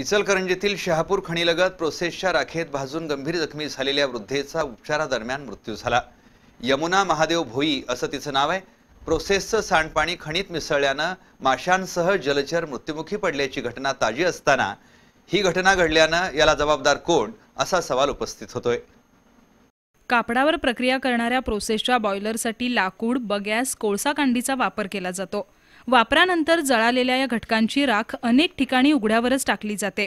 इचलकरंजीतील शहापूर खणीलगत प्रोसेसच्या राखेत भाजून गंभीर जखमी झालेल्या वृद्धेचा उपचारादरम्यान मृत्यू झाला यमुना महादेव भोई असं तिचं नाव आहे प्रोसेसचं सांडपाणी खणीत मिसळल्यानं माशांसह जलचर मृत्युमुखी पडल्याची घटना ताजी असताना ही घटना घडल्यानं याला जबाबदार कोण असा सवाल उपस्थित होतोय कापडावर प्रक्रिया करणाऱ्या प्रोसेसच्या बॉयलरसाठी लाकूड बगॅस कोळसा कांडीचा वापर केला जातो वापरानंतर जळालेल्या या घटकांची राख अनेक ठिकाणी उघड्यावरच टाकली जाते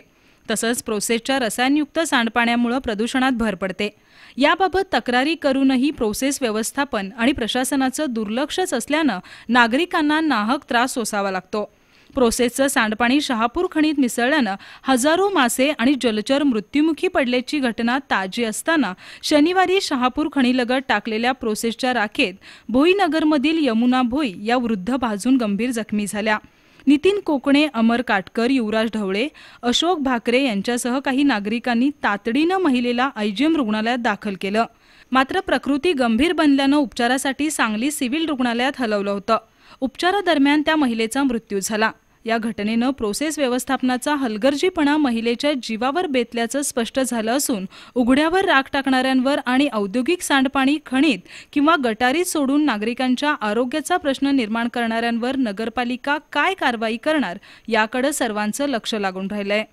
तसंच प्रोसेसच्या रसायनयुक्त सांडपाण्यामुळे प्रदूषणात भर पडते याबाबत तक्रारी करूनही प्रोसेस व्यवस्थापन आणि प्रशासनाचं दुर्लक्षच असल्यानं नागरिकांना नाहक त्रास सोसावा लागतो प्रोसेसचं सांडपाणी शहापूर खणीत मिसळल्यानं हजारो मासे आणि जलचर मृत्युमुखी पडल्याची घटना ताजी असताना शनिवारी शहापूर खणीलगत टाकलेल्या प्रोसेसच्या राखेत भोईनगरमधील यमुना भोई या वृद्ध भाजून गंभीर जखमी झाल्या नितीन कोकणे अमर काटकर युवराज ढवळे अशोक भाकरे यांच्यासह काही नागरिकांनी तातडीनं महिलेला आयजीएम रुग्णालयात दाखल केलं मात्र प्रकृती गंभीर बनल्यानं उपचारासाठी सांगली सिव्हिल रुग्णालयात हलवलं होतं उपचारादरम्यान त्या महिलेचा मृत्यू झाला या घटनेनं प्रोसेस व्यवस्थापनाचा हलगर्जीपणा महिलेच्या जीवावर बेतल्याचं स्पष्ट झालं असून उघड्यावर राख टाकणाऱ्यांवर आणि औद्योगिक सांडपाणी खणीत किंवा गटारीत सोडून नागरिकांच्या आरोग्याचा प्रश्न निर्माण करणाऱ्यांवर नगरपालिका काय कारवाई करणार याकडे सर्वांचं लक्ष लागून राहिलंय